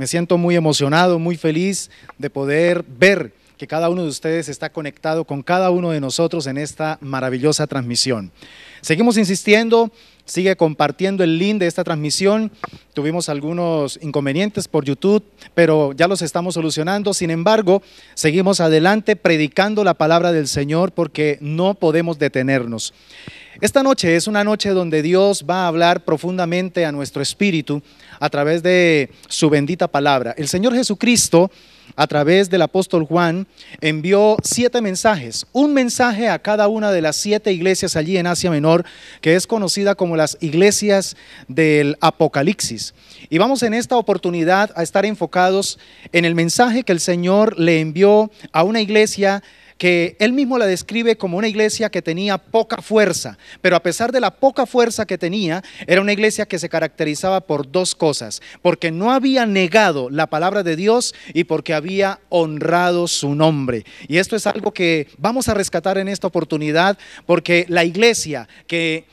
Me siento muy emocionado, muy feliz de poder ver que cada uno de ustedes está conectado con cada uno de nosotros en esta maravillosa transmisión. Seguimos insistiendo, sigue compartiendo el link de esta transmisión. Tuvimos algunos inconvenientes por YouTube, pero ya los estamos solucionando. Sin embargo, seguimos adelante predicando la palabra del Señor porque no podemos detenernos. Esta noche es una noche donde Dios va a hablar profundamente a nuestro espíritu a través de su bendita palabra. El Señor Jesucristo, a través del apóstol Juan, envió siete mensajes, un mensaje a cada una de las siete iglesias allí en Asia Menor, que es conocida como las iglesias del Apocalipsis. Y vamos en esta oportunidad a estar enfocados en el mensaje que el Señor le envió a una iglesia que él mismo la describe como una iglesia que tenía poca fuerza, pero a pesar de la poca fuerza que tenía, era una iglesia que se caracterizaba por dos cosas, porque no había negado la palabra de Dios y porque había honrado su nombre. Y esto es algo que vamos a rescatar en esta oportunidad, porque la iglesia que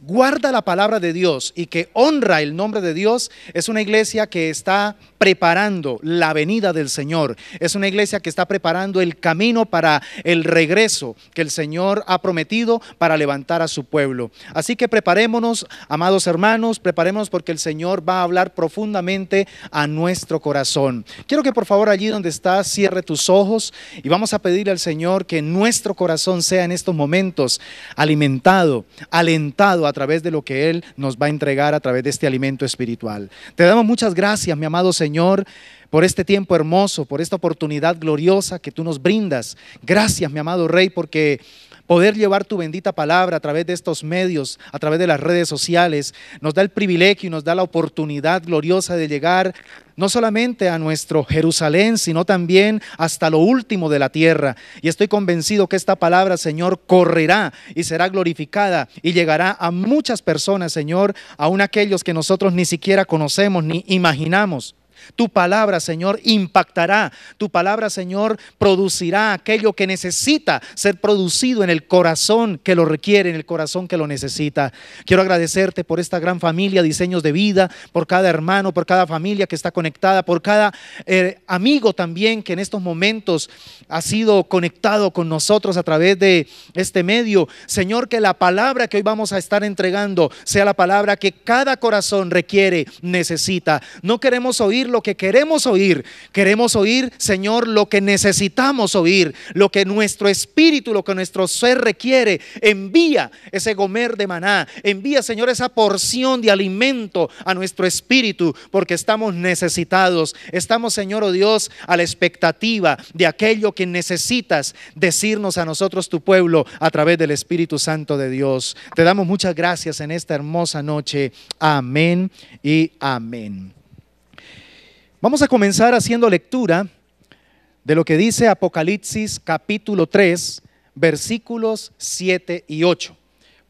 guarda la palabra de Dios y que honra el nombre de Dios, es una iglesia que está preparando la venida del Señor. Es una iglesia que está preparando el camino para el regreso que el Señor ha prometido para levantar a su pueblo. Así que preparémonos, amados hermanos, preparémonos porque el Señor va a hablar profundamente a nuestro corazón. Quiero que por favor allí donde estás cierre tus ojos y vamos a pedirle al Señor que nuestro corazón sea en estos momentos alimentado, alentado a través de lo que Él nos va a entregar a través de este alimento espiritual. Te damos muchas gracias, mi amado Señor, por este tiempo hermoso, por esta oportunidad gloriosa que tú nos brindas. Gracias, mi amado Rey, porque Poder llevar tu bendita palabra a través de estos medios, a través de las redes sociales, nos da el privilegio y nos da la oportunidad gloriosa de llegar no solamente a nuestro Jerusalén, sino también hasta lo último de la tierra. Y estoy convencido que esta palabra, Señor, correrá y será glorificada y llegará a muchas personas, Señor, aún aquellos que nosotros ni siquiera conocemos ni imaginamos. Tu palabra, Señor, impactará. Tu palabra, Señor, producirá aquello que necesita ser producido en el corazón que lo requiere, en el corazón que lo necesita. Quiero agradecerte por esta gran familia, diseños de vida, por cada hermano, por cada familia que está conectada, por cada eh, amigo también que en estos momentos ha sido conectado con nosotros a través de este medio. Señor, que la palabra que hoy vamos a estar entregando sea la palabra que cada corazón requiere, necesita. No queremos oírlo lo que queremos oír. Queremos oír, Señor, lo que necesitamos oír, lo que nuestro espíritu, lo que nuestro ser requiere. Envía ese gomer de maná. Envía, Señor, esa porción de alimento a nuestro espíritu, porque estamos necesitados. Estamos, Señor, o oh Dios, a la expectativa de aquello que necesitas decirnos a nosotros, tu pueblo, a través del Espíritu Santo de Dios. Te damos muchas gracias en esta hermosa noche. Amén y amén. Vamos a comenzar haciendo lectura de lo que dice Apocalipsis capítulo 3, versículos 7 y 8.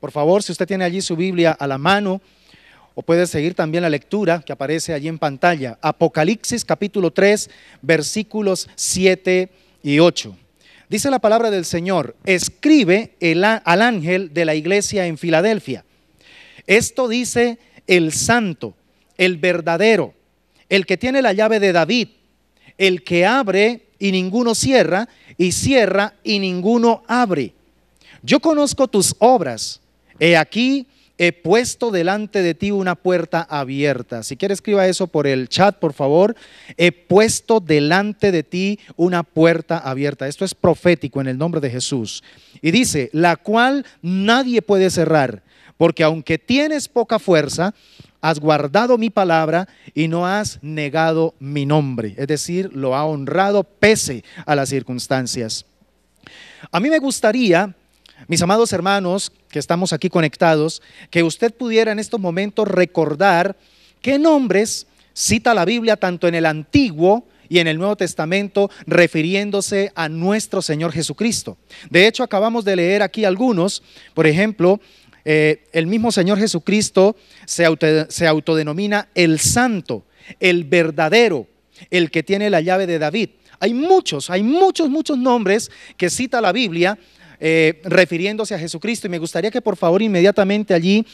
Por favor, si usted tiene allí su Biblia a la mano, o puede seguir también la lectura que aparece allí en pantalla. Apocalipsis capítulo 3, versículos 7 y 8. Dice la palabra del Señor, escribe el, al ángel de la iglesia en Filadelfia. Esto dice el santo, el verdadero el que tiene la llave de David, el que abre y ninguno cierra, y cierra y ninguno abre. Yo conozco tus obras. He aquí, he puesto delante de ti una puerta abierta. Si quiere escriba eso por el chat, por favor. He puesto delante de ti una puerta abierta. Esto es profético en el nombre de Jesús. Y dice, la cual nadie puede cerrar porque aunque tienes poca fuerza, has guardado mi palabra y no has negado mi nombre. Es decir, lo ha honrado pese a las circunstancias. A mí me gustaría, mis amados hermanos que estamos aquí conectados, que usted pudiera en estos momentos recordar qué nombres cita la Biblia tanto en el Antiguo y en el Nuevo Testamento refiriéndose a nuestro Señor Jesucristo. De hecho, acabamos de leer aquí algunos, por ejemplo, eh, el mismo Señor Jesucristo se autodenomina el santo, el verdadero, el que tiene la llave de David. Hay muchos, hay muchos, muchos nombres que cita la Biblia eh, refiriéndose a Jesucristo. Y me gustaría que por favor inmediatamente allí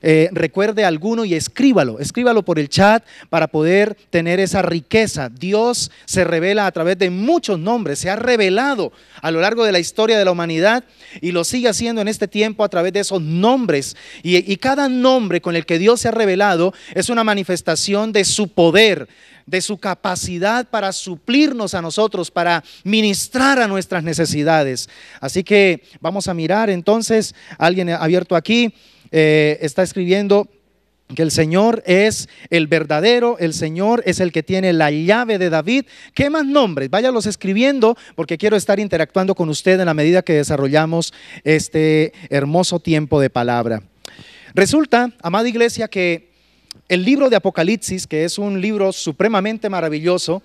eh, recuerde alguno y escríbalo, escríbalo por el chat para poder tener esa riqueza. Dios se revela a través de muchos nombres, se ha revelado a lo largo de la historia de la humanidad y lo sigue haciendo en este tiempo a través de esos nombres. y cada nombre con el que Dios se ha revelado es una manifestación de su poder de su capacidad para suplirnos a nosotros, para ministrar a nuestras necesidades. Así que vamos a mirar entonces, alguien abierto aquí eh, está escribiendo que el Señor es el verdadero, el Señor es el que tiene la llave de David. ¿Qué más nombres? Váyalos escribiendo porque quiero estar interactuando con usted en la medida que desarrollamos este hermoso tiempo de palabra. Resulta, amada iglesia, que el libro de Apocalipsis, que es un libro supremamente maravilloso,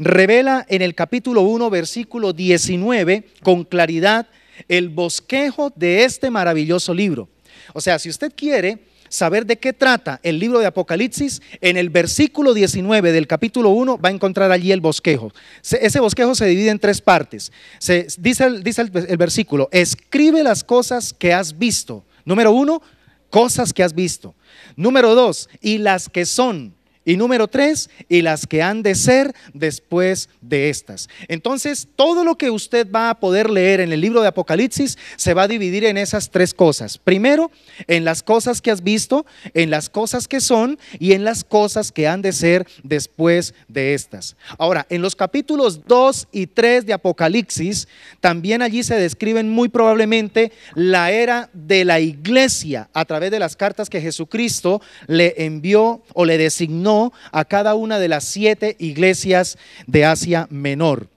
revela en el capítulo 1, versículo 19, con claridad, el bosquejo de este maravilloso libro. O sea, si usted quiere saber de qué trata el libro de Apocalipsis, en el versículo 19 del capítulo 1 va a encontrar allí el bosquejo. Ese bosquejo se divide en tres partes. Se, dice, el, el versículo, escribe las cosas que has visto. Número uno, cosas que has visto. Número dos, y las que son y número tres, y las que han de ser después de estas. Entonces, todo lo que usted va a poder leer en el libro de Apocalipsis se va a dividir en esas tres cosas. Primero, en las cosas que has visto, en las cosas que son y en las cosas que han de ser después de estas. Ahora, en los capítulos 2 y 3 de Apocalipsis, también allí se describen muy probablemente la era de la iglesia a través de las cartas que Jesucristo le envió o le designó a cada una de las siete iglesias de Asia Menor.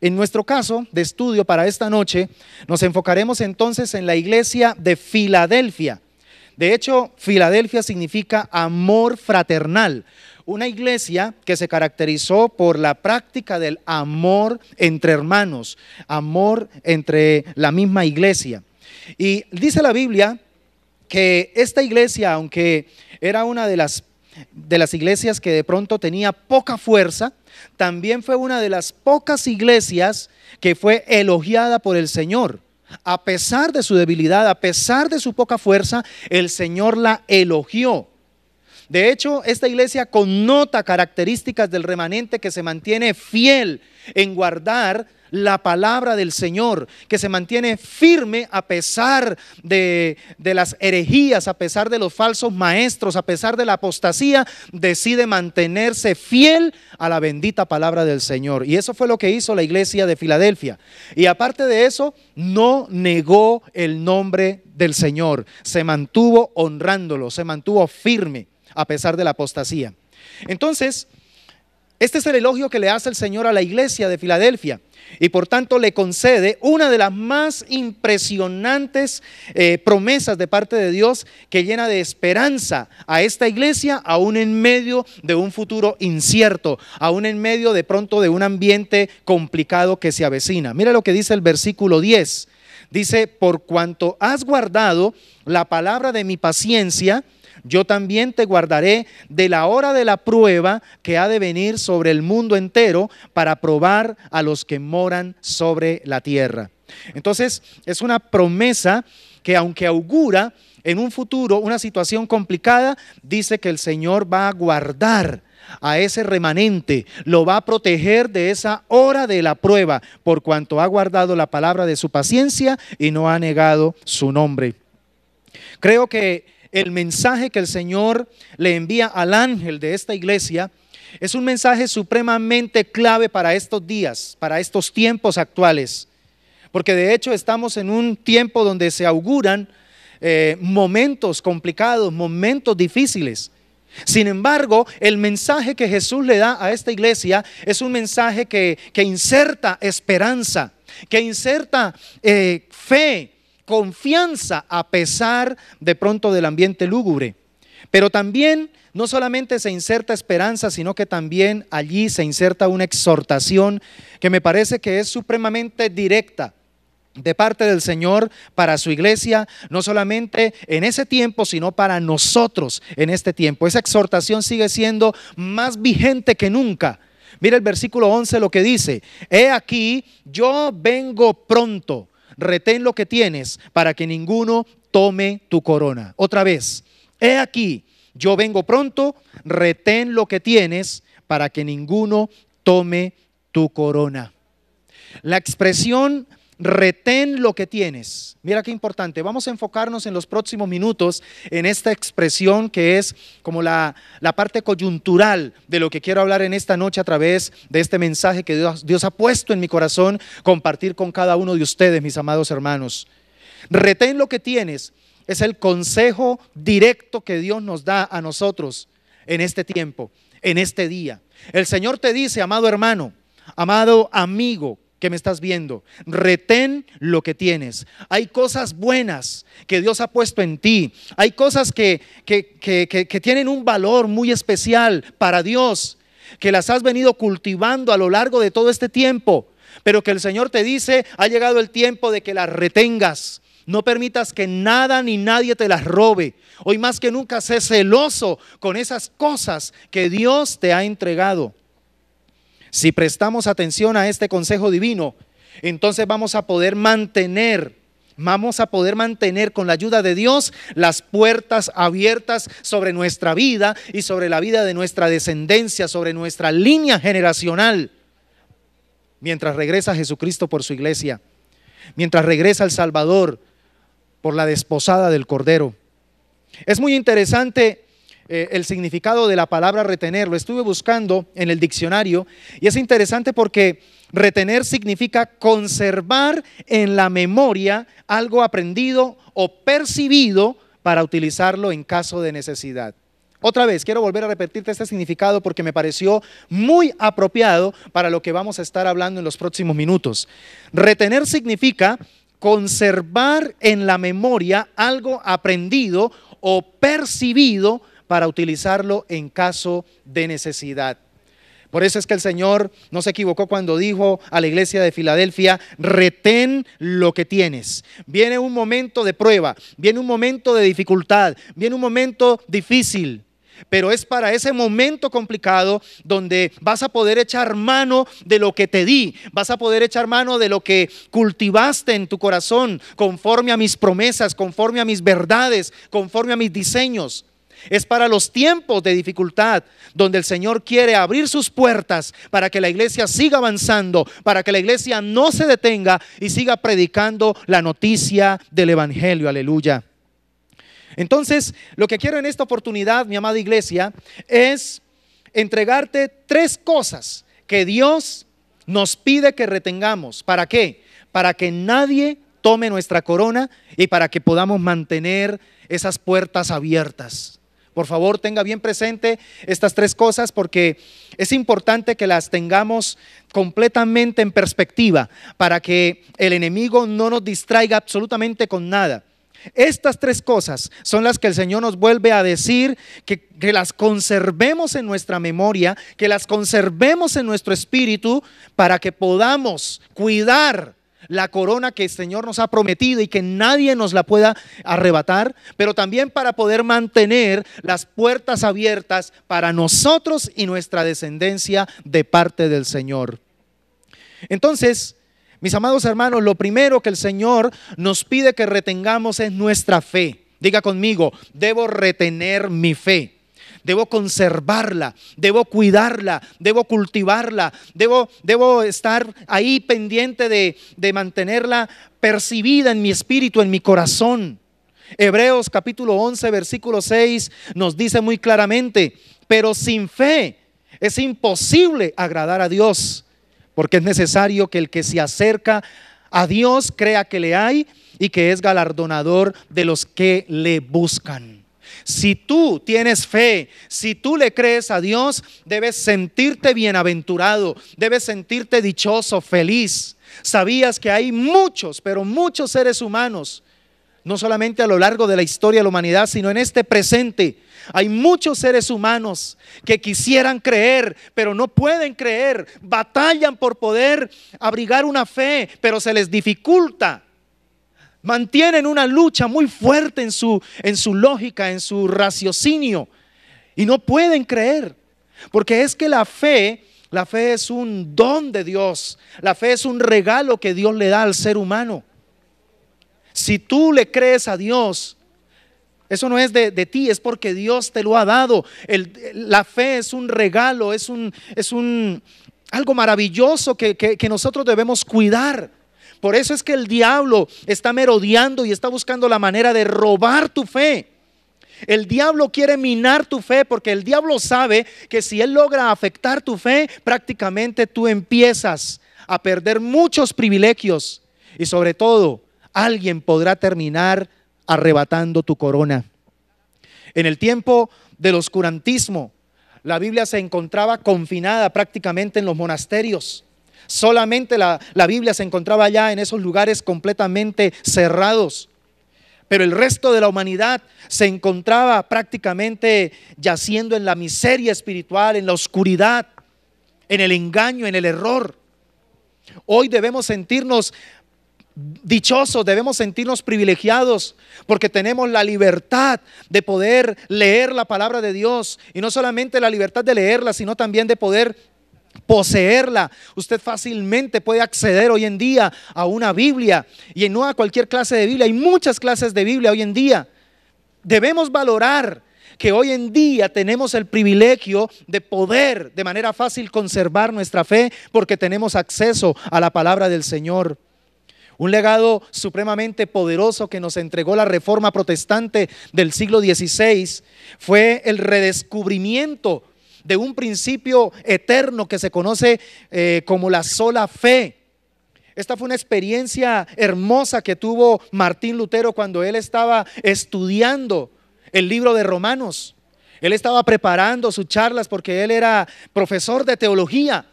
En nuestro caso de estudio para esta noche, nos enfocaremos entonces en la iglesia de Filadelfia. De hecho, Filadelfia significa amor fraternal, una iglesia que se caracterizó por la práctica del amor entre hermanos, amor entre la misma iglesia. Y dice la Biblia que esta iglesia, aunque era una de las de las iglesias que de pronto tenía poca fuerza, también fue una de las pocas iglesias que fue elogiada por el Señor. A pesar de su debilidad, a pesar de su poca fuerza, el Señor la elogió. De hecho, esta iglesia connota características del remanente que se mantiene fiel en guardar la palabra del Señor, que se mantiene firme a pesar de, las herejías, a pesar de los falsos maestros, a pesar de la apostasía, decide mantenerse fiel a la bendita palabra del Señor. Y eso fue lo que hizo la iglesia de Filadelfia. Y aparte de eso, no negó el nombre del Señor, se mantuvo honrándolo, se mantuvo firme a pesar de la apostasía. Entonces, este es el elogio que le hace el Señor a la iglesia de Filadelfia y por tanto le concede una de las más impresionantes eh, promesas de parte de Dios que llena de esperanza a esta iglesia, aún en medio de un futuro incierto, aún en medio de pronto de un ambiente complicado que se avecina. Mira lo que dice el versículo 10. Dice, por cuanto has guardado la palabra de mi paciencia, yo también te guardaré de la hora de la prueba que ha de venir sobre el mundo entero para probar a los que moran sobre la tierra. Entonces, es una promesa que aunque augura en un futuro una situación complicada, dice que el Señor va a guardar a ese remanente, lo va a proteger de esa hora de la prueba, por cuanto ha guardado la palabra de su paciencia y no ha negado su nombre. Creo que el mensaje que el Señor le envía al ángel de esta iglesia es un mensaje supremamente clave para estos días, para estos tiempos actuales. Porque de hecho estamos en un tiempo donde se auguran eh, momentos complicados, momentos difíciles. Sin embargo, el mensaje que Jesús le da a esta iglesia es un mensaje que, inserta esperanza, que inserta eh, fe, confianza a pesar de pronto del ambiente lúgubre. Pero también no solamente se inserta esperanza, sino que también allí se inserta una exhortación que me parece que es supremamente directa de parte del Señor para su iglesia, no solamente en ese tiempo, sino para nosotros en este tiempo. Esa exhortación sigue siendo más vigente que nunca. Mira el versículo 11 lo que dice, he aquí, yo vengo pronto retén lo que tienes para que ninguno tome tu corona. Otra vez, he aquí, yo vengo pronto, retén lo que tienes para que ninguno tome tu corona. La expresión retén lo que tienes. Mira qué importante. Vamos a enfocarnos en los próximos minutos en esta expresión que es como la, la parte coyuntural de lo que quiero hablar en esta noche a través de este mensaje que Dios, Dios ha puesto en mi corazón compartir con cada uno de ustedes, mis amados hermanos. Retén lo que tienes. Es el consejo directo que Dios nos da a nosotros en este tiempo, en este día. El Señor te dice, amado hermano, amado amigo, que me estás viendo, retén lo que tienes. Hay cosas buenas que Dios ha puesto en ti. Hay cosas que, que, que, que, tienen un valor muy especial para Dios, que las has venido cultivando a lo largo de todo este tiempo, pero que el Señor te dice, ha llegado el tiempo de que las retengas. No permitas que nada ni nadie te las robe. Hoy más que nunca sé celoso con esas cosas que Dios te ha entregado. Si prestamos atención a este consejo divino, entonces vamos a poder mantener Vamos a poder mantener con la ayuda de Dios las puertas abiertas sobre nuestra vida y sobre la vida de nuestra descendencia, sobre nuestra línea generacional. Mientras regresa Jesucristo por su iglesia, mientras regresa el Salvador por la desposada del Cordero. Es muy interesante eh, el significado de la palabra retener. Lo estuve buscando en el diccionario y es interesante porque retener significa conservar en la memoria algo aprendido o percibido para utilizarlo en caso de necesidad. Otra vez, quiero volver a repetirte este significado porque me pareció muy apropiado para lo que vamos a estar hablando en los próximos minutos. Retener significa conservar en la memoria algo aprendido o percibido para utilizarlo en caso de necesidad. Por eso es que el Señor no se equivocó cuando dijo a la iglesia de Filadelfia, retén lo que tienes. Viene un momento de prueba, viene un momento de dificultad, viene un momento difícil. Pero es para ese momento complicado donde vas a poder echar mano de lo que te di, vas a poder echar mano de lo que cultivaste en tu corazón, conforme a mis promesas, conforme a mis verdades, conforme a mis diseños. Es para los tiempos de dificultad donde el Señor quiere abrir sus puertas para que la iglesia siga avanzando, para que la iglesia no se detenga y siga predicando la noticia del Evangelio. Aleluya. Entonces, lo que quiero en esta oportunidad, mi amada iglesia, es entregarte tres cosas que Dios nos pide que retengamos. ¿Para qué? Para que nadie tome nuestra corona y para que podamos mantener esas puertas abiertas. Por favor, tenga bien presente estas tres cosas porque es importante que las tengamos completamente en perspectiva para que el enemigo no nos distraiga absolutamente con nada. Estas tres cosas son las que el Señor nos vuelve a decir, que, las conservemos en nuestra memoria, que las conservemos en nuestro espíritu, para que podamos cuidar la corona que el Señor nos ha prometido y que nadie nos la pueda arrebatar, pero también para poder mantener las puertas abiertas para nosotros y nuestra descendencia de parte del Señor. Entonces, mis amados hermanos, lo primero que el Señor nos pide que retengamos es nuestra fe. Diga conmigo, debo retener mi fe debo conservarla, debo cuidarla, debo cultivarla, debo, debo estar ahí pendiente de, de mantenerla percibida en mi espíritu, en mi corazón. Hebreos capítulo 11, versículo 6 nos dice muy claramente, pero sin fe es imposible agradar a Dios, porque es necesario que el que se acerca a Dios crea que le hay y que es galardonador de los que le buscan. Si tú tienes fe, si tú le crees a Dios, debes sentirte bienaventurado, debes sentirte dichoso, feliz. Sabías que hay muchos, pero muchos seres humanos, no solamente a lo largo de la historia de la humanidad, sino en este presente. Hay muchos seres humanos que quisieran creer, pero no pueden creer. Batallan por poder abrigar una fe, pero se les dificulta mantienen una lucha muy fuerte en su, en su lógica, en su raciocinio, y no pueden creer, porque es que la fe, la fe es un don de Dios, la fe es un regalo que Dios le da al ser humano. Si tú le crees a Dios, eso no es de, ti, es porque Dios te lo ha dado. la fe es un regalo, es un, es un algo maravilloso que, que nosotros debemos cuidar. Por eso es que el diablo está merodeando y está buscando la manera de robar tu fe. El diablo quiere minar tu fe porque el diablo sabe que si él logra afectar tu fe, prácticamente tú empiezas a perder muchos privilegios y sobre todo alguien podrá terminar arrebatando tu corona. En el tiempo del oscurantismo, la Biblia se encontraba confinada prácticamente en los monasterios. Solamente la, Biblia se encontraba allá en esos lugares completamente cerrados pero el resto de la humanidad se encontraba prácticamente yaciendo en la miseria espiritual, en la oscuridad, en el engaño, en el error. Hoy debemos sentirnos dichosos, debemos sentirnos privilegiados, porque tenemos la libertad de poder leer la palabra de Dios, y no solamente la libertad de leerla, sino también de poder poseerla. Usted fácilmente puede acceder hoy en día a una Biblia y no a cualquier clase de Biblia. Hay muchas clases de Biblia hoy en día. Debemos valorar que hoy en día tenemos el privilegio de poder de manera fácil conservar nuestra fe porque tenemos acceso a la palabra del Señor. Un legado supremamente poderoso que nos entregó la reforma protestante del siglo XVI fue el redescubrimiento de un principio eterno que se conoce eh, como la sola fe. Esta fue una experiencia hermosa que tuvo Martín Lutero cuando él estaba estudiando el libro de Romanos. Él estaba preparando sus charlas porque él era profesor de teología.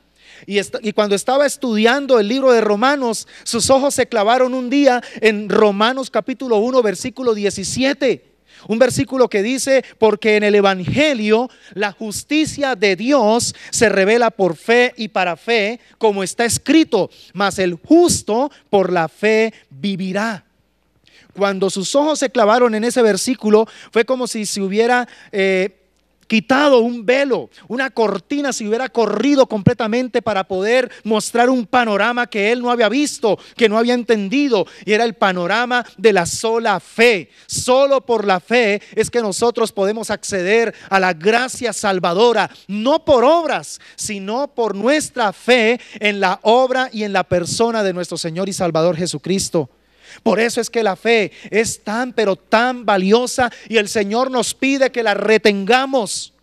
Y, y, cuando estaba estudiando el libro de Romanos, sus ojos se clavaron un día en Romanos capítulo 1, versículo 17. Un versículo que dice, porque en el Evangelio la justicia de Dios se revela por fe y para fe, como está escrito, mas el justo por la fe vivirá. Cuando sus ojos se clavaron en ese versículo, fue como si se hubiera eh, quitado un velo, una cortina si hubiera corrido completamente para poder mostrar un panorama que él no había visto, que no había entendido, y era el panorama de la sola fe. Solo por la fe es que nosotros podemos acceder a la gracia salvadora, no por obras, sino por nuestra fe en la obra y en la persona de nuestro Señor y Salvador Jesucristo. Por eso es que la fe es tan, pero tan valiosa y el Señor nos pide que la retengamos.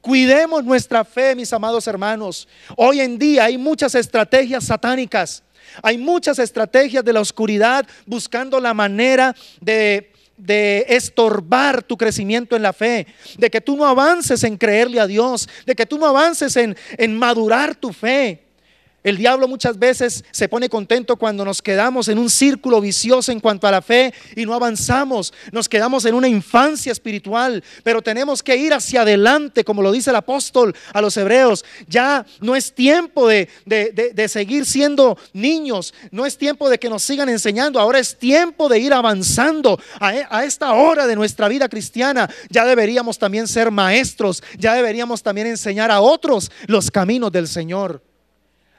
Cuidemos nuestra fe, mis amados hermanos. Hoy en día hay muchas estrategias satánicas. Hay muchas estrategias de la oscuridad buscando la manera de, de estorbar tu crecimiento en la fe, de que tú no avances en creerle a Dios, de que tú no avances en, en madurar tu fe. El diablo muchas veces se pone contento cuando nos quedamos en un círculo vicioso en cuanto a la fe y no avanzamos. Nos quedamos en una infancia espiritual, pero tenemos que ir hacia adelante, como lo dice el apóstol a los hebreos. Ya no es tiempo de, seguir siendo niños, no es tiempo de que nos sigan enseñando, ahora es tiempo de ir avanzando. a esta hora de nuestra vida cristiana ya deberíamos también ser maestros, ya deberíamos también enseñar a otros los caminos del Señor.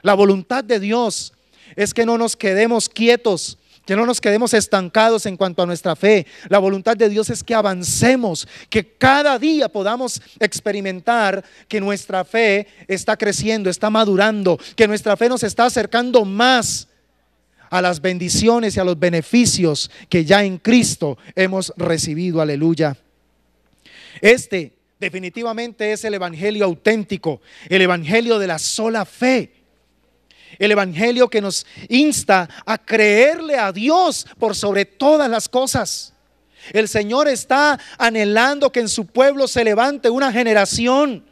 La voluntad de Dios es que no nos quedemos quietos, que no nos quedemos estancados en cuanto a nuestra fe. La voluntad de Dios es que avancemos, que cada día podamos experimentar que nuestra fe está creciendo, está madurando, que nuestra fe nos está acercando más a las bendiciones y a los beneficios que ya en Cristo hemos recibido. Aleluya. Este definitivamente es el Evangelio auténtico, el Evangelio de la sola fe el Evangelio que nos insta a creerle a Dios por sobre todas las cosas. El Señor está anhelando que en su pueblo se levante una generación,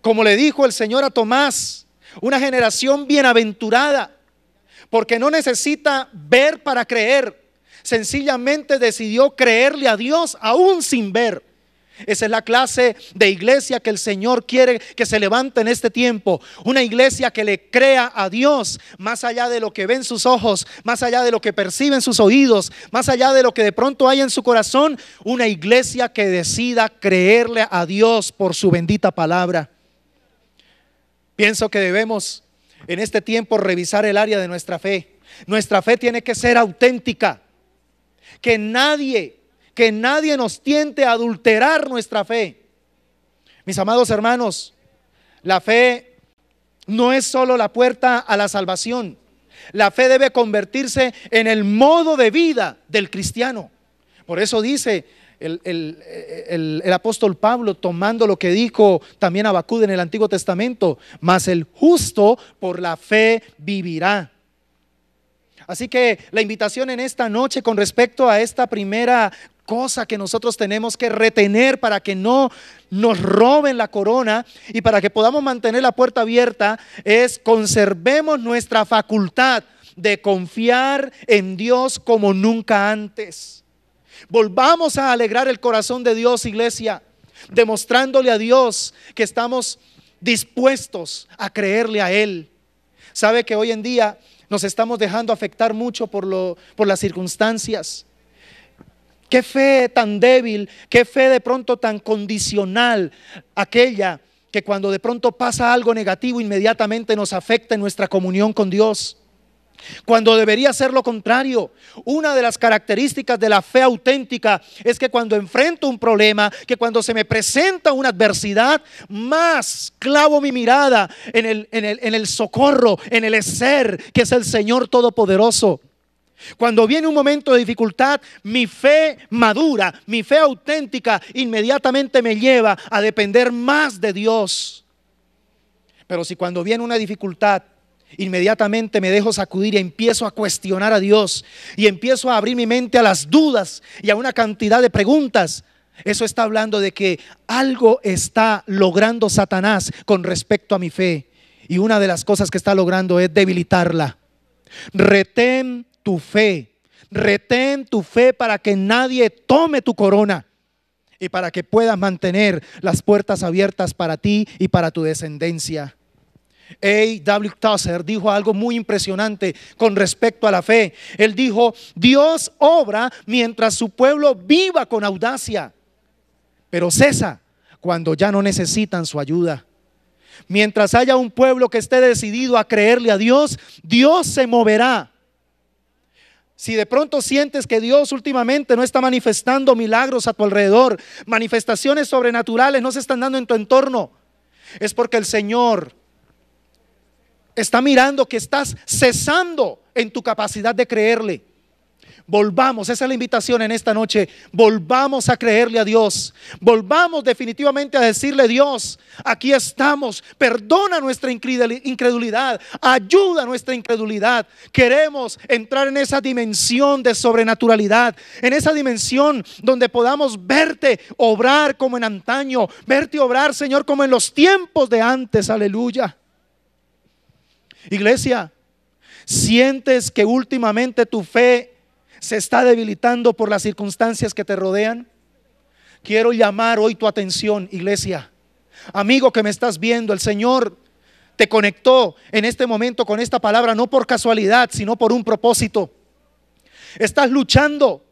como le dijo el Señor a Tomás, una generación bienaventurada, porque no necesita ver para creer, sencillamente decidió creerle a Dios aún sin ver. Esa es la clase de iglesia que el Señor quiere que se levante en este tiempo. Una iglesia que le crea a Dios más allá de lo que ven sus ojos, más allá de lo que perciben sus oídos, más allá de lo que de pronto hay en su corazón. Una iglesia que decida creerle a Dios por su bendita palabra. Pienso que debemos en este tiempo revisar el área de nuestra fe. Nuestra fe tiene que ser auténtica. Que nadie que nadie nos tiente a adulterar nuestra fe. Mis amados hermanos, la fe no es solo la puerta a la salvación. La fe debe convertirse en el modo de vida del cristiano. Por eso dice el, apóstol Pablo, tomando lo que dijo también Abacud en el Antiguo Testamento, mas el justo por la fe vivirá. Así que la invitación en esta noche con respecto a esta primera cosa que nosotros tenemos que retener para que no nos roben la corona y para que podamos mantener la puerta abierta es conservemos nuestra facultad de confiar en Dios como nunca antes. Volvamos a alegrar el corazón de Dios, iglesia, demostrándole a Dios que estamos dispuestos a creerle a Él. Sabe que hoy en día nos estamos dejando afectar mucho por, lo, por las circunstancias. Qué fe tan débil, qué fe de pronto tan condicional aquella que cuando de pronto pasa algo negativo inmediatamente nos afecta en nuestra comunión con Dios. Cuando debería ser lo contrario. Una de las características de la fe auténtica es que cuando enfrento un problema, que cuando se me presenta una adversidad, más clavo mi mirada en el, en el, en el socorro, en el ser, que es el Señor Todopoderoso. Cuando viene un momento de dificultad, mi fe madura, mi fe auténtica, inmediatamente me lleva a depender más de Dios. Pero si cuando viene una dificultad, inmediatamente me dejo sacudir y empiezo a cuestionar a Dios y empiezo a abrir mi mente a las dudas y a una cantidad de preguntas, eso está hablando de que algo está logrando Satanás con respecto a mi fe. Y una de las cosas que está logrando es debilitarla. Retén fe. Retén tu fe para que nadie tome tu corona y para que puedas mantener las puertas abiertas para ti y para tu descendencia. A. W. Tusser dijo algo muy impresionante con respecto a la fe. Él dijo, Dios obra mientras su pueblo viva con audacia, pero cesa cuando ya no necesitan su ayuda. Mientras haya un pueblo que esté decidido a creerle a Dios, Dios se moverá si de pronto sientes que Dios últimamente no está manifestando milagros a tu alrededor, manifestaciones sobrenaturales no se están dando en tu entorno, es porque el Señor está mirando que estás cesando en tu capacidad de creerle. Volvamos, esa es la invitación en esta noche. Volvamos a creerle a Dios. Volvamos definitivamente a decirle, Dios, aquí estamos. Perdona nuestra incredulidad. Ayuda a nuestra incredulidad. Queremos entrar en esa dimensión de sobrenaturalidad. En esa dimensión donde podamos verte obrar como en antaño. Verte obrar, Señor, como en los tiempos de antes. Aleluya. Iglesia, sientes que últimamente tu fe se está debilitando por las circunstancias que te rodean? Quiero llamar hoy tu atención, iglesia. Amigo que me estás viendo, el Señor te conectó en este momento con esta palabra, no por casualidad, sino por un propósito. Estás luchando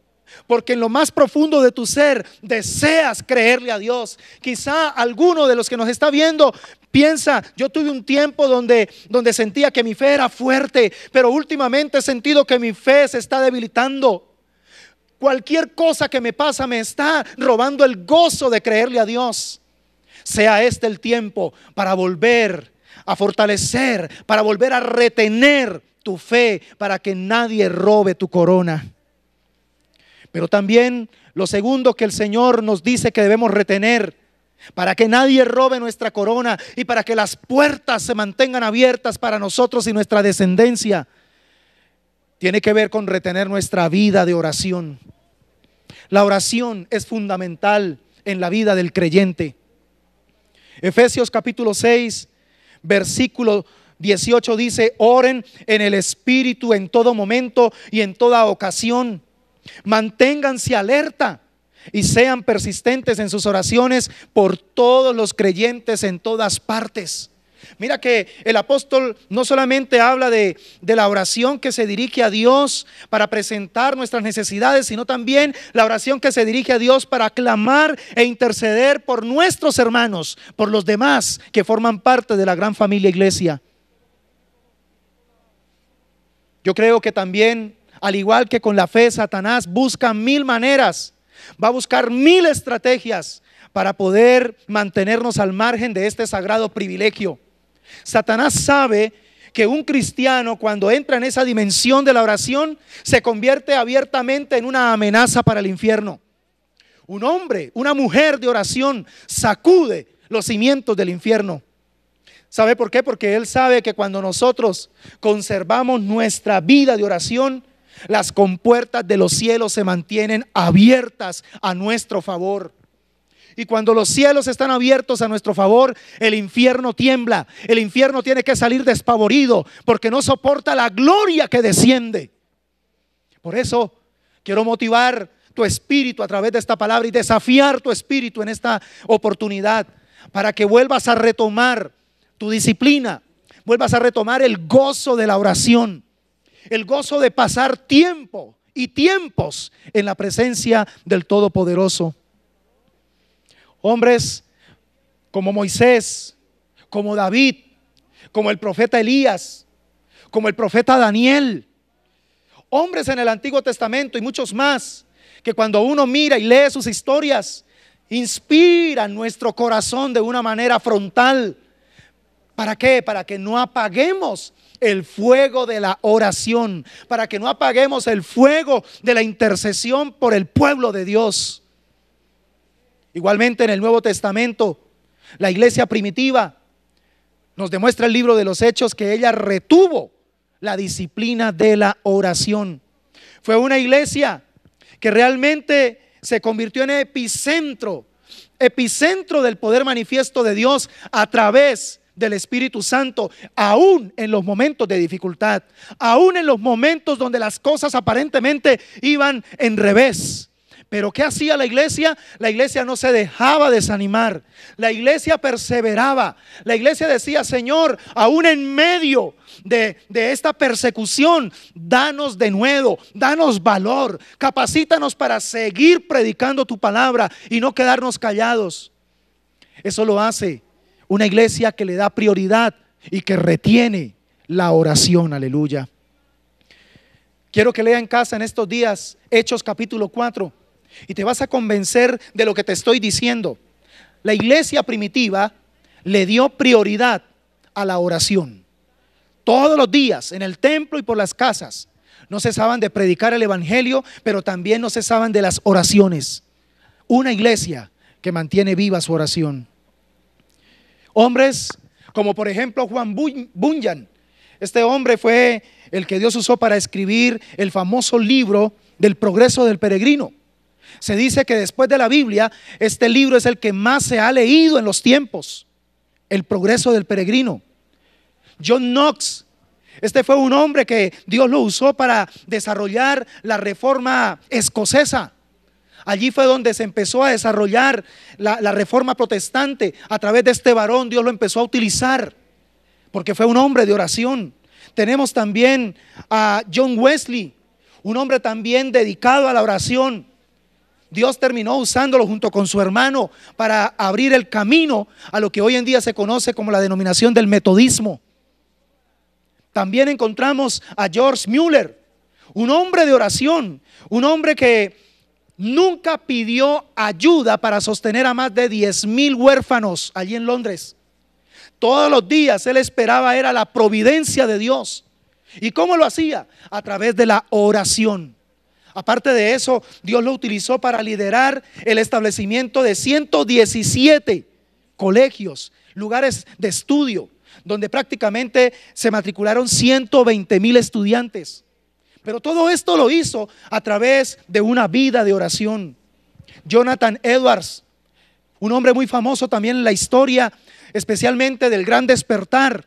porque en lo más profundo de tu ser deseas creerle a Dios. Quizá alguno de los que nos está viendo piensa, yo tuve un tiempo donde, donde sentía que mi fe era fuerte, pero últimamente he sentido que mi fe se está debilitando. Cualquier cosa que me pasa me está robando el gozo de creerle a Dios. Sea este el tiempo para volver a fortalecer, para volver a retener tu fe, para que nadie robe tu corona. Pero también lo segundo que el Señor nos dice que debemos retener para que nadie robe nuestra corona y para que las puertas se mantengan abiertas para nosotros y nuestra descendencia, tiene que ver con retener nuestra vida de oración. La oración es fundamental en la vida del creyente. Efesios capítulo 6, versículo 18 dice, oren en el Espíritu en todo momento y en toda ocasión Manténganse alerta y sean persistentes en sus oraciones por todos los creyentes en todas partes. Mira que el apóstol no solamente habla de, la oración que se dirige a Dios para presentar nuestras necesidades, sino también la oración que se dirige a Dios para clamar e interceder por nuestros hermanos, por los demás que forman parte de la gran familia iglesia. Yo creo que también al igual que con la fe, Satanás busca mil maneras, va a buscar mil estrategias para poder mantenernos al margen de este sagrado privilegio. Satanás sabe que un cristiano cuando entra en esa dimensión de la oración se convierte abiertamente en una amenaza para el infierno. Un hombre, una mujer de oración sacude los cimientos del infierno. ¿Sabe por qué? Porque Él sabe que cuando nosotros conservamos nuestra vida de oración, las compuertas de los cielos se mantienen abiertas a nuestro favor. Y cuando los cielos están abiertos a nuestro favor, el infierno tiembla. El infierno tiene que salir despavorido porque no soporta la gloria que desciende. Por eso quiero motivar tu espíritu a través de esta palabra y desafiar tu espíritu en esta oportunidad para que vuelvas a retomar tu disciplina, vuelvas a retomar el gozo de la oración el gozo de pasar tiempo y tiempos en la presencia del Todopoderoso. Hombres como Moisés, como David, como el profeta Elías, como el profeta Daniel, hombres en el Antiguo Testamento y muchos más, que cuando uno mira y lee sus historias, inspiran nuestro corazón de una manera frontal. ¿Para qué? Para que no apaguemos el fuego de la oración, para que no apaguemos el fuego de la intercesión por el pueblo de Dios. Igualmente en el Nuevo Testamento, la iglesia primitiva nos demuestra el libro de los Hechos que ella retuvo la disciplina de la oración. Fue una iglesia que realmente se convirtió en epicentro, epicentro del poder manifiesto de Dios a través del Espíritu Santo, aún en los momentos de dificultad, aún en los momentos donde las cosas aparentemente iban en revés. Pero ¿qué hacía la iglesia? La iglesia no se dejaba desanimar. La iglesia perseveraba. La iglesia decía, Señor, aún en medio de, de, esta persecución, danos de nuevo, danos valor, capacítanos para seguir predicando tu palabra y no quedarnos callados. Eso lo hace una iglesia que le da prioridad y que retiene la oración, aleluya. Quiero que lea en casa en estos días Hechos capítulo 4 y te vas a convencer de lo que te estoy diciendo. La iglesia primitiva le dio prioridad a la oración. Todos los días en el templo y por las casas no cesaban de predicar el Evangelio, pero también no cesaban de las oraciones. Una iglesia que mantiene viva su oración. Hombres como por ejemplo Juan Bunyan. Este hombre fue el que Dios usó para escribir el famoso libro del progreso del peregrino. Se dice que después de la Biblia, este libro es el que más se ha leído en los tiempos, el progreso del peregrino. John Knox, este fue un hombre que Dios lo usó para desarrollar la reforma escocesa. Allí fue donde se empezó a desarrollar la, reforma protestante. A través de este varón Dios lo empezó a utilizar, porque fue un hombre de oración. Tenemos también a John Wesley, un hombre también dedicado a la oración. Dios terminó usándolo junto con su hermano para abrir el camino a lo que hoy en día se conoce como la denominación del metodismo. También encontramos a George Mueller, un hombre de oración, un hombre que nunca pidió ayuda para sostener a más de 10 mil huérfanos allí en Londres. Todos los días él esperaba era la providencia de Dios. ¿Y cómo lo hacía? A través de la oración. Aparte de eso, Dios lo utilizó para liderar el establecimiento de 117 colegios, lugares de estudio, donde prácticamente se matricularon 120 mil estudiantes. Pero todo esto lo hizo a través de una vida de oración. Jonathan Edwards, un hombre muy famoso también en la historia, especialmente del gran despertar,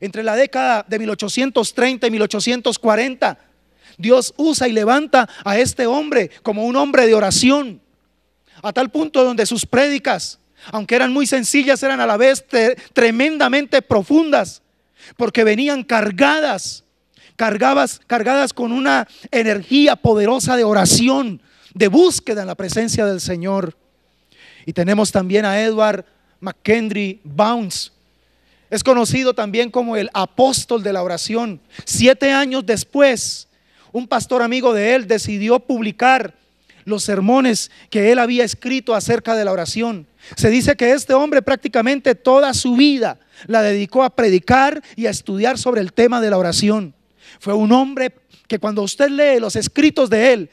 entre la década de 1830 y 1840, Dios usa y levanta a este hombre como un hombre de oración, a tal punto donde sus prédicas, aunque eran muy sencillas, eran a la vez tremendamente profundas, porque venían cargadas cargadas con una energía poderosa de oración, de búsqueda en la presencia del Señor. Y tenemos también a Edward McKendry Bounds Es conocido también como el apóstol de la oración. Siete años después, un pastor amigo de él decidió publicar los sermones que él había escrito acerca de la oración. Se dice que este hombre prácticamente toda su vida la dedicó a predicar y a estudiar sobre el tema de la oración. Fue un hombre que cuando usted lee los escritos de él,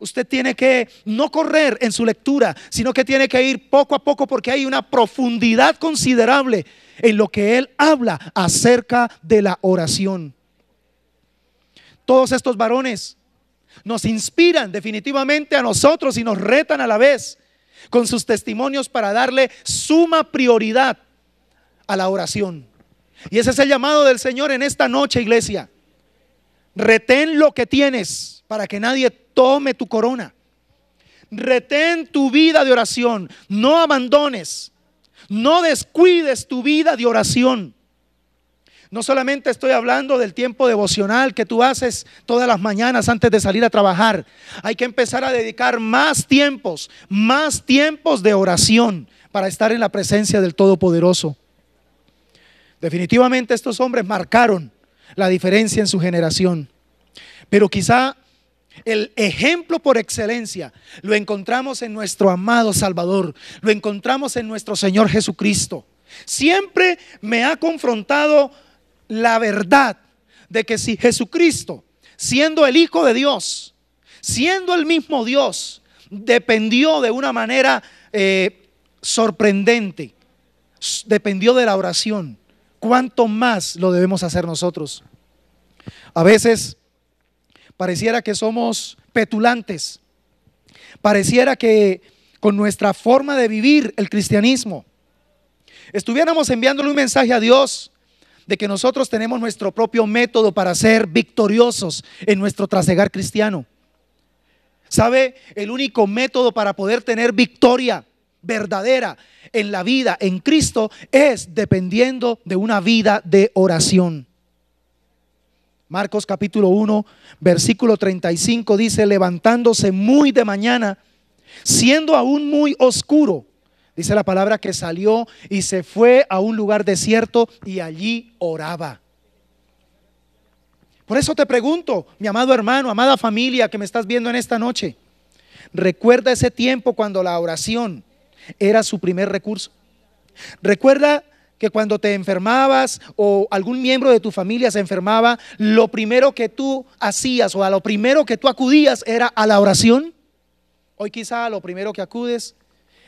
Usted tiene que no correr en su lectura, sino que tiene que ir poco a poco porque hay una profundidad considerable en lo que él habla acerca de la oración. Todos estos varones nos inspiran definitivamente a nosotros y nos retan a la vez con sus testimonios para darle suma prioridad a la oración. Y ese es el llamado del Señor en esta noche, iglesia. Retén lo que tienes para que nadie tome tu corona. Retén tu vida de oración. No abandones. No descuides tu vida de oración. No solamente estoy hablando del tiempo devocional que tú haces todas las mañanas antes de salir a trabajar. Hay que empezar a dedicar más tiempos, más tiempos de oración para estar en la presencia del Todopoderoso. Definitivamente estos hombres marcaron la diferencia en su generación. Pero quizá el ejemplo por excelencia lo encontramos en nuestro amado Salvador, lo encontramos en nuestro Señor Jesucristo. Siempre me ha confrontado la verdad de que si Jesucristo, siendo el Hijo de Dios, siendo el mismo Dios, dependió de una manera eh, sorprendente, dependió de la oración, cuánto más lo debemos hacer nosotros. A veces pareciera que somos petulantes, pareciera que con nuestra forma de vivir el cristianismo estuviéramos enviándole un mensaje a Dios de que nosotros tenemos nuestro propio método para ser victoriosos en nuestro trasegar cristiano. ¿Sabe? El único método para poder tener victoria verdadera en la vida en Cristo es dependiendo de una vida de oración. Marcos capítulo 1, versículo 35 dice, levantándose muy de mañana, siendo aún muy oscuro, dice la palabra que salió y se fue a un lugar desierto y allí oraba. Por eso te pregunto, mi amado hermano, amada familia que me estás viendo en esta noche, recuerda ese tiempo cuando la oración era su primer recurso. Recuerda que cuando te enfermabas o algún miembro de tu familia se enfermaba, lo primero que tú hacías o a lo primero que tú acudías era a la oración. Hoy quizá lo primero que acudes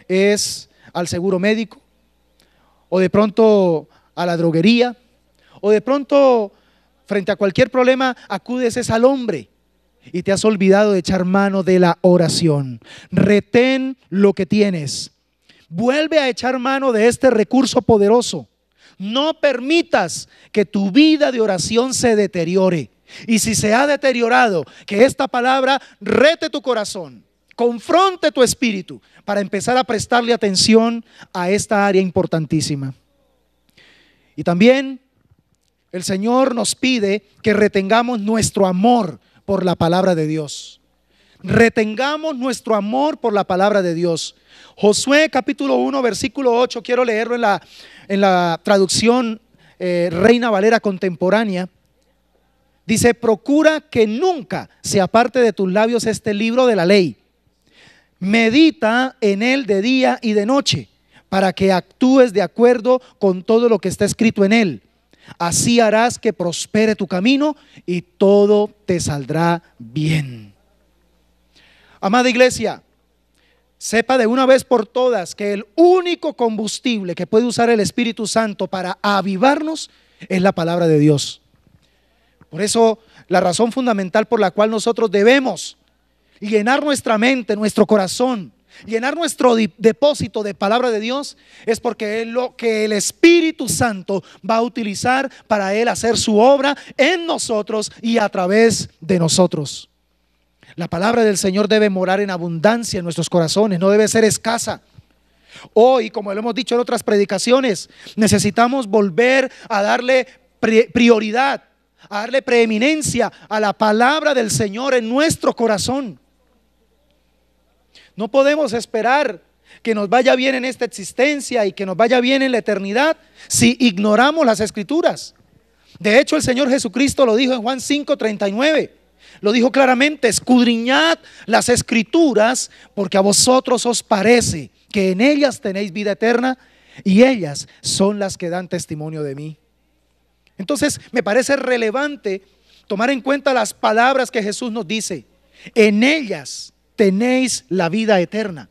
es al seguro médico o de pronto a la droguería o de pronto frente a cualquier problema acudes es al hombre y te has olvidado de echar mano de la oración. Retén lo que tienes Vuelve a echar mano de este recurso poderoso. No permitas que tu vida de oración se deteriore. Y si se ha deteriorado, que esta palabra rete tu corazón, confronte tu espíritu para empezar a prestarle atención a esta área importantísima. Y también el Señor nos pide que retengamos nuestro amor por la palabra de Dios retengamos nuestro amor por la palabra de Dios. Josué capítulo 1, versículo 8, quiero leerlo en la, en la traducción eh, Reina Valera contemporánea. Dice, procura que nunca se aparte de tus labios este libro de la ley. Medita en él de día y de noche para que actúes de acuerdo con todo lo que está escrito en él. Así harás que prospere tu camino y todo te saldrá bien. Amada iglesia, sepa de una vez por todas que el único combustible que puede usar el Espíritu Santo para avivarnos es la palabra de Dios. Por eso, la razón fundamental por la cual nosotros debemos llenar nuestra mente, nuestro corazón, llenar nuestro depósito de palabra de Dios, es porque es lo que el Espíritu Santo va a utilizar para Él hacer su obra en nosotros y a través de nosotros. La palabra del Señor debe morar en abundancia en nuestros corazones, no debe ser escasa. Hoy, como lo hemos dicho en otras predicaciones, necesitamos volver a darle prioridad, a darle preeminencia a la palabra del Señor en nuestro corazón. No podemos esperar que nos vaya bien en esta existencia y que nos vaya bien en la eternidad si ignoramos las escrituras. De hecho, el Señor Jesucristo lo dijo en Juan 5:39. Lo dijo claramente, escudriñad las escrituras porque a vosotros os parece que en ellas tenéis vida eterna y ellas son las que dan testimonio de mí. Entonces me parece relevante tomar en cuenta las palabras que Jesús nos dice. En ellas tenéis la vida eterna.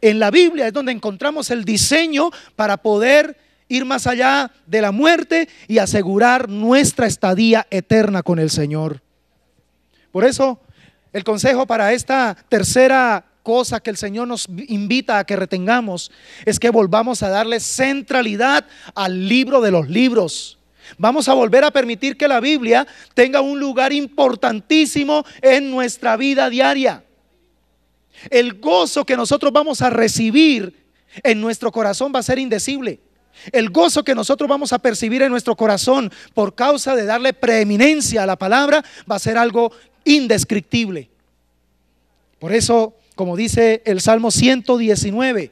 En la Biblia es donde encontramos el diseño para poder ir más allá de la muerte y asegurar nuestra estadía eterna con el Señor. Por eso, el consejo para esta tercera cosa que el Señor nos invita a que retengamos es que volvamos a darle centralidad al libro de los libros. Vamos a volver a permitir que la Biblia tenga un lugar importantísimo en nuestra vida diaria. El gozo que nosotros vamos a recibir en nuestro corazón va a ser indecible. El gozo que nosotros vamos a percibir en nuestro corazón por causa de darle preeminencia a la palabra va a ser algo indescriptible. Por eso, como dice el Salmo 119,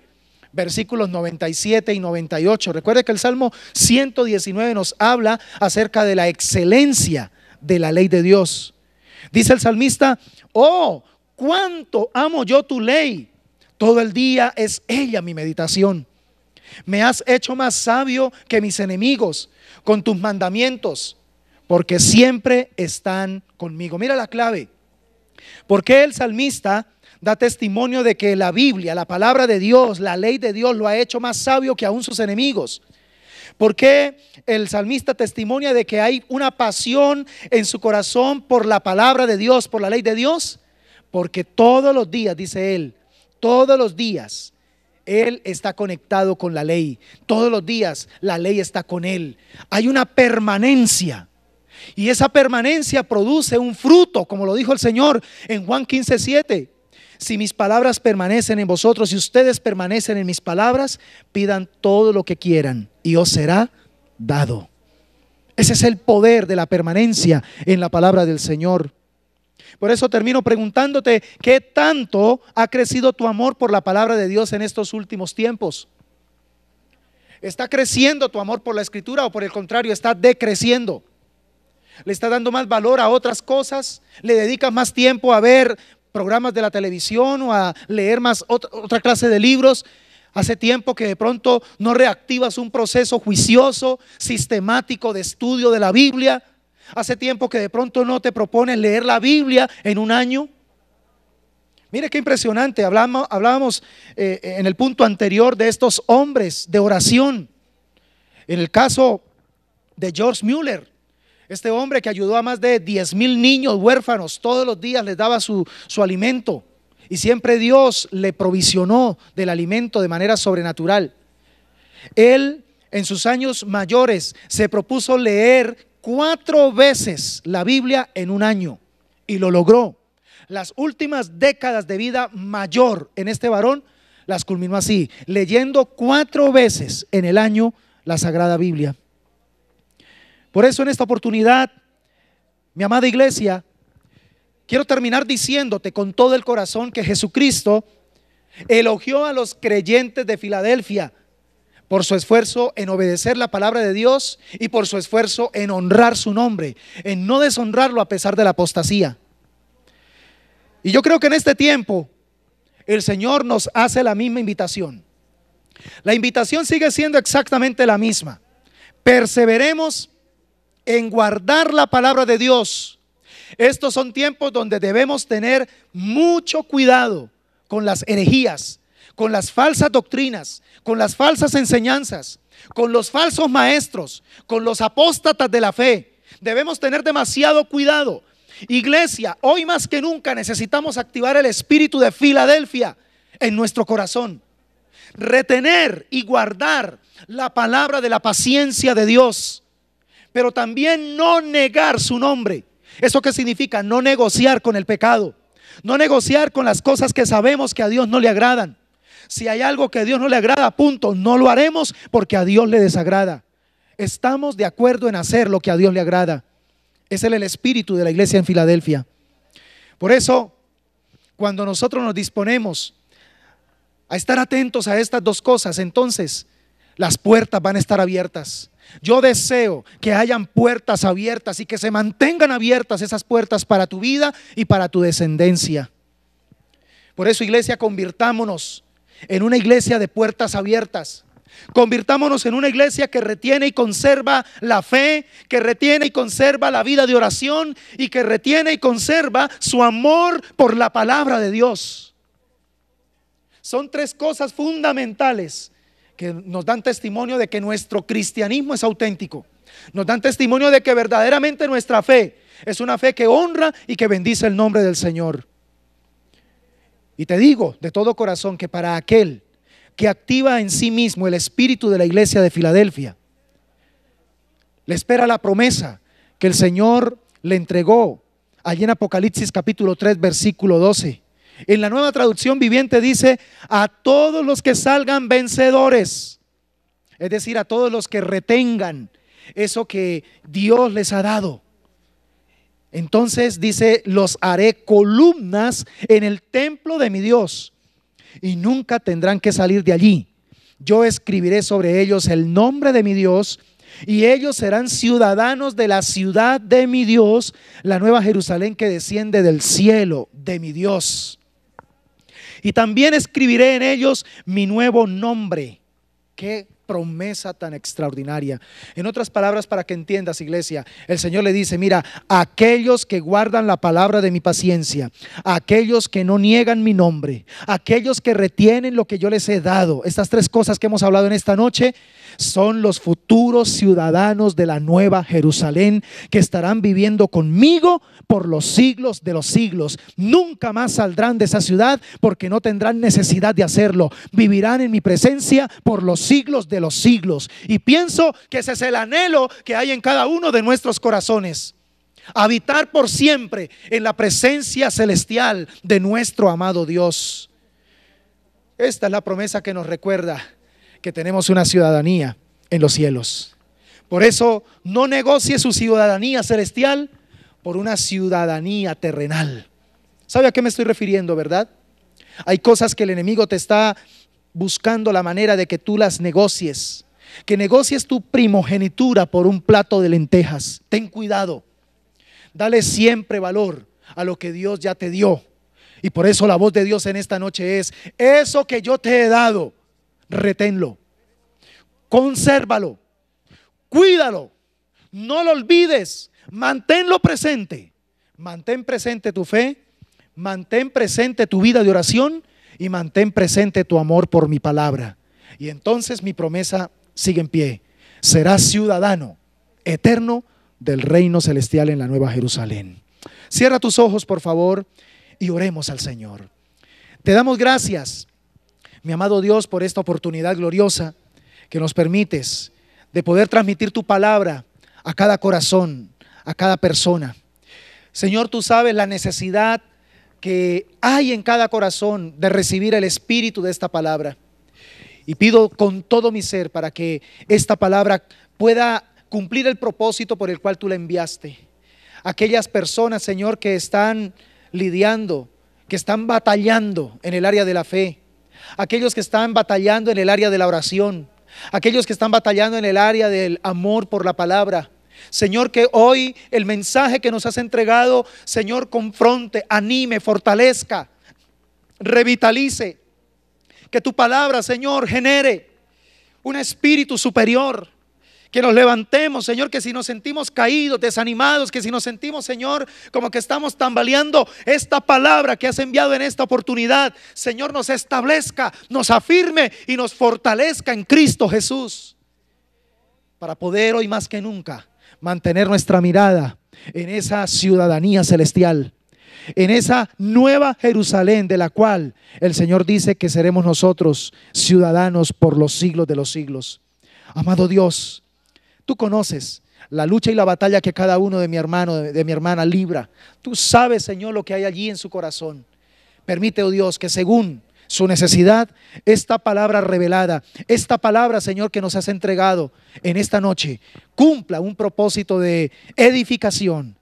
versículos 97 y 98, recuerde que el Salmo 119 nos habla acerca de la excelencia de la ley de Dios. Dice el salmista, oh, cuánto amo yo tu ley. Todo el día es ella mi meditación. Me has hecho más sabio que mis enemigos con tus mandamientos porque siempre están conmigo. Mira la clave. Porque el salmista da testimonio de que la Biblia, la palabra de Dios, la ley de Dios lo ha hecho más sabio que aún sus enemigos? porque el salmista testimonia de que hay una pasión en su corazón por la palabra de Dios, por la ley de Dios? Porque todos los días, dice él, todos los días él está conectado con la ley. Todos los días la ley está con él. Hay una permanencia. Y esa permanencia produce un fruto, como lo dijo el Señor en Juan 15, 7. Si mis palabras permanecen en vosotros y si ustedes permanecen en mis palabras, pidan todo lo que quieran y os será dado. Ese es el poder de la permanencia en la palabra del Señor. Por eso termino preguntándote, ¿qué tanto ha crecido tu amor por la palabra de Dios en estos últimos tiempos? ¿Está creciendo tu amor por la escritura o por el contrario, está decreciendo? le está dando más valor a otras cosas, le dedicas más tiempo a ver programas de la televisión o a leer más otra, clase de libros. Hace tiempo que de pronto no reactivas un proceso juicioso, sistemático de estudio de la Biblia. Hace tiempo que de pronto no te propones leer la Biblia en un año. Mire qué impresionante. Hablamos, hablábamos, eh, en el punto anterior de estos hombres de oración. En el caso de George Mueller, este hombre que ayudó a más de 10 mil niños huérfanos, todos los días les daba su, su alimento. Y siempre Dios le provisionó del alimento de manera sobrenatural. Él, en sus años mayores, se propuso leer cuatro veces la Biblia en un año y lo logró. Las últimas décadas de vida mayor en este varón las culminó así, leyendo cuatro veces en el año la Sagrada Biblia. Por eso en esta oportunidad, mi amada iglesia, quiero terminar diciéndote con todo el corazón que Jesucristo elogió a los creyentes de Filadelfia por su esfuerzo en obedecer la palabra de Dios y por su esfuerzo en honrar su nombre, en no deshonrarlo a pesar de la apostasía. Y yo creo que en este tiempo el Señor nos hace la misma invitación. La invitación sigue siendo exactamente la misma. Perseveremos en guardar la palabra de Dios. Estos son tiempos donde debemos tener mucho cuidado con las herejías, con las falsas doctrinas, con las falsas enseñanzas, con los falsos maestros, con los apóstatas de la fe. Debemos tener demasiado cuidado. Iglesia, hoy más que nunca necesitamos activar el espíritu de Filadelfia en nuestro corazón. Retener y guardar la palabra de la paciencia de Dios pero también no negar su nombre. ¿Eso qué significa? No negociar con el pecado, no negociar con las cosas que sabemos que a Dios no le agradan. Si hay algo que a Dios no le agrada, punto, no lo haremos porque a Dios le desagrada. Estamos de acuerdo en hacer lo que a Dios le agrada. Ese Es el espíritu de la iglesia en Filadelfia. Por eso, cuando nosotros nos disponemos a estar atentos a estas dos cosas, entonces las puertas van a estar abiertas. Yo deseo que hayan puertas abiertas y que se mantengan abiertas esas puertas para tu vida y para tu descendencia. Por eso, iglesia, convirtámonos en una iglesia de puertas abiertas. Convirtámonos en una iglesia que retiene y conserva la fe, que retiene y conserva la vida de oración y que retiene y conserva su amor por la palabra de Dios. Son tres cosas fundamentales que nos dan testimonio de que nuestro cristianismo es auténtico. Nos dan testimonio de que verdaderamente nuestra fe es una fe que honra y que bendice el nombre del Señor. Y te digo de todo corazón que para aquel que activa en sí mismo el espíritu de la iglesia de Filadelfia, le espera la promesa que el Señor le entregó allí en Apocalipsis capítulo 3 versículo 12. En la nueva traducción viviente dice, a todos los que salgan vencedores, es decir, a todos los que retengan eso que Dios les ha dado. Entonces dice, los haré columnas en el templo de mi Dios y nunca tendrán que salir de allí. Yo escribiré sobre ellos el nombre de mi Dios y ellos serán ciudadanos de la ciudad de mi Dios, la nueva Jerusalén que desciende del cielo de mi Dios. Y también escribiré en ellos mi nuevo nombre. Qué promesa tan extraordinaria. En otras palabras, para que entiendas, iglesia, el Señor le dice, mira, aquellos que guardan la palabra de mi paciencia, aquellos que no niegan mi nombre, aquellos que retienen lo que yo les he dado, estas tres cosas que hemos hablado en esta noche, son los futuros ciudadanos de la nueva Jerusalén que estarán viviendo conmigo por los siglos de los siglos. Nunca más saldrán de esa ciudad porque no tendrán necesidad de hacerlo. Vivirán en mi presencia por los siglos de los siglos. Y pienso que ese es el anhelo que hay en cada uno de nuestros corazones. Habitar por siempre en la presencia celestial de nuestro amado Dios. Esta es la promesa que nos recuerda que tenemos una ciudadanía en los cielos. Por eso no negocie su ciudadanía celestial por una ciudadanía terrenal. ¿Sabe a qué me estoy refiriendo, verdad? Hay cosas que el enemigo te está buscando la manera de que tú las negocies. Que negocies tu primogenitura por un plato de lentejas. Ten cuidado. Dale siempre valor a lo que Dios ya te dio. Y por eso la voz de Dios en esta noche es, eso que yo te he dado, reténlo, consérvalo, cuídalo, no lo olvides, manténlo presente. Mantén presente tu fe, mantén presente tu vida de oración y mantén presente tu amor por mi palabra. Y entonces mi promesa sigue en pie. Serás ciudadano eterno del reino celestial en la Nueva Jerusalén. Cierra tus ojos, por favor, y oremos al Señor. Te damos gracias, mi amado Dios, por esta oportunidad gloriosa que nos permites de poder transmitir tu palabra a cada corazón, a cada persona. Señor, tú sabes la necesidad que hay en cada corazón de recibir el espíritu de esta palabra. Y pido con todo mi ser para que esta palabra pueda cumplir el propósito por el cual tú la enviaste. Aquellas personas, Señor, que están lidiando, que están batallando en el área de la fe, aquellos que están batallando en el área de la oración, aquellos que están batallando en el área del amor por la palabra, Señor, que hoy el mensaje que nos has entregado, Señor, confronte, anime, fortalezca, revitalice. Que tu palabra, Señor, genere un espíritu superior. Que nos levantemos, Señor, que si nos sentimos caídos, desanimados, que si nos sentimos, Señor, como que estamos tambaleando, esta palabra que has enviado en esta oportunidad, Señor, nos establezca, nos afirme y nos fortalezca en Cristo Jesús. Para poder hoy más que nunca mantener nuestra mirada en esa ciudadanía celestial, en esa nueva Jerusalén de la cual el Señor dice que seremos nosotros ciudadanos por los siglos de los siglos. Amado Dios, tú conoces la lucha y la batalla que cada uno de mi hermano, de, mi hermana libra. Tú sabes, Señor, lo que hay allí en su corazón. Permite, oh Dios, que según su necesidad, esta palabra revelada, esta palabra, Señor, que nos has entregado en esta noche, cumpla un propósito de edificación,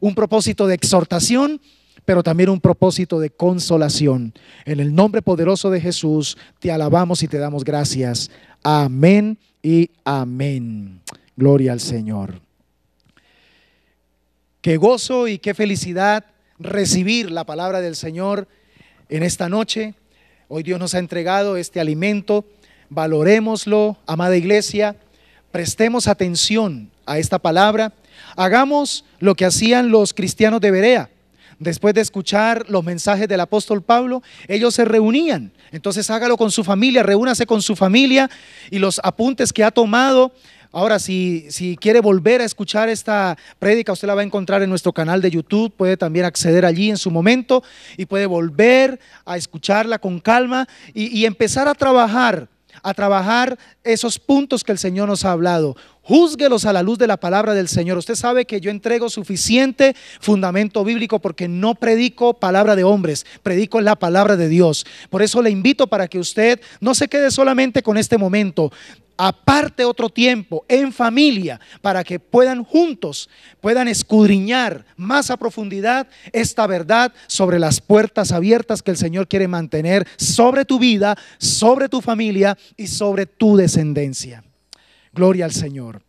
un propósito de exhortación, pero también un propósito de consolación. En el nombre poderoso de Jesús, te alabamos y te damos gracias. Amén y amén. Gloria al Señor. Qué gozo y qué felicidad recibir la palabra del Señor en esta noche. Hoy Dios nos ha entregado este alimento, valorémoslo, amada iglesia, prestemos atención a esta palabra, hagamos lo que hacían los cristianos de Berea. Después de escuchar los mensajes del apóstol Pablo, ellos se reunían. Entonces hágalo con su familia, reúnase con su familia y los apuntes que ha tomado Ahora, si, si quiere volver a escuchar esta prédica, usted la va a encontrar en nuestro canal de YouTube, puede también acceder allí en su momento y puede volver a escucharla con calma y, y empezar a trabajar a trabajar esos puntos que el Señor nos ha hablado. Júzguelos a la luz de la palabra del Señor. Usted sabe que yo entrego suficiente fundamento bíblico porque no predico palabra de hombres, predico la palabra de Dios. Por eso le invito para que usted no se quede solamente con este momento aparte otro tiempo en familia para que puedan juntos, puedan escudriñar más a profundidad esta verdad sobre las puertas abiertas que el Señor quiere mantener sobre tu vida, sobre tu familia y sobre tu descendencia. Gloria al Señor.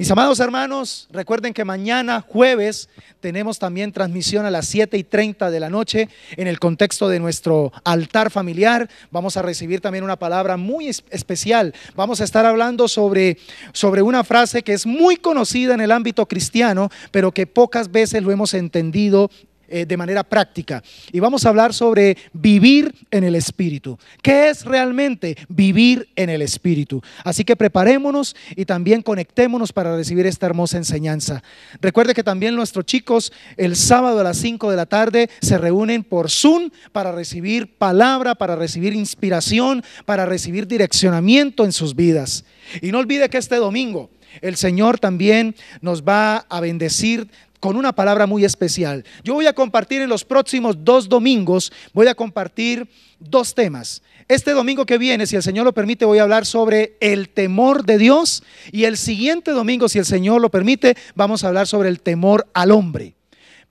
Mis amados hermanos, recuerden que mañana jueves tenemos también transmisión a las 7 y 30 de la noche en el contexto de nuestro altar familiar. Vamos a recibir también una palabra muy especial. Vamos a estar hablando sobre, sobre una frase que es muy conocida en el ámbito cristiano, pero que pocas veces lo hemos entendido eh, de manera práctica. Y vamos a hablar sobre vivir en el Espíritu. ¿Qué es realmente vivir en el Espíritu? Así que preparémonos y también conectémonos para recibir esta hermosa enseñanza. Recuerde que también nuestros chicos el sábado a las 5 de la tarde se reúnen por Zoom para recibir palabra, para recibir inspiración, para recibir direccionamiento en sus vidas. Y no olvide que este domingo... El Señor también nos va a bendecir con una palabra muy especial. Yo voy a compartir en los próximos dos domingos, voy a compartir dos temas. Este domingo que viene, si el Señor lo permite, voy a hablar sobre el temor de Dios y el siguiente domingo, si el Señor lo permite, vamos a hablar sobre el temor al hombre.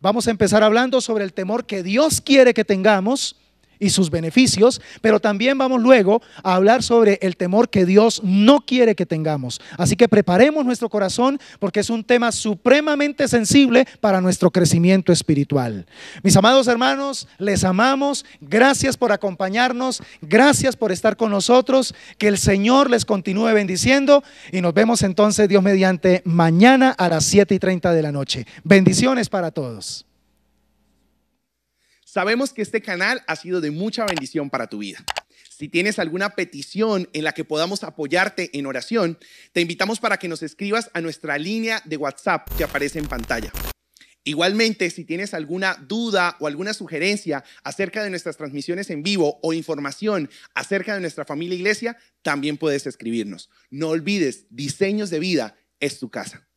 Vamos a empezar hablando sobre el temor que Dios quiere que tengamos y sus beneficios, pero también vamos luego a hablar sobre el temor que Dios no quiere que tengamos. Así que preparemos nuestro corazón porque es un tema supremamente sensible para nuestro crecimiento espiritual. Mis amados hermanos, les amamos, gracias por acompañarnos, gracias por estar con nosotros, que el Señor les continúe bendiciendo y nos vemos entonces Dios mediante mañana a las 7 y 30 de la noche. Bendiciones para todos. Sabemos que este canal ha sido de mucha bendición para tu vida. Si tienes alguna petición en la que podamos apoyarte en oración, te invitamos para que nos escribas a nuestra línea de WhatsApp que aparece en pantalla. Igualmente, si tienes alguna duda o alguna sugerencia acerca de nuestras transmisiones en vivo o información acerca de nuestra familia e iglesia, también puedes escribirnos. No olvides, diseños de vida es tu casa.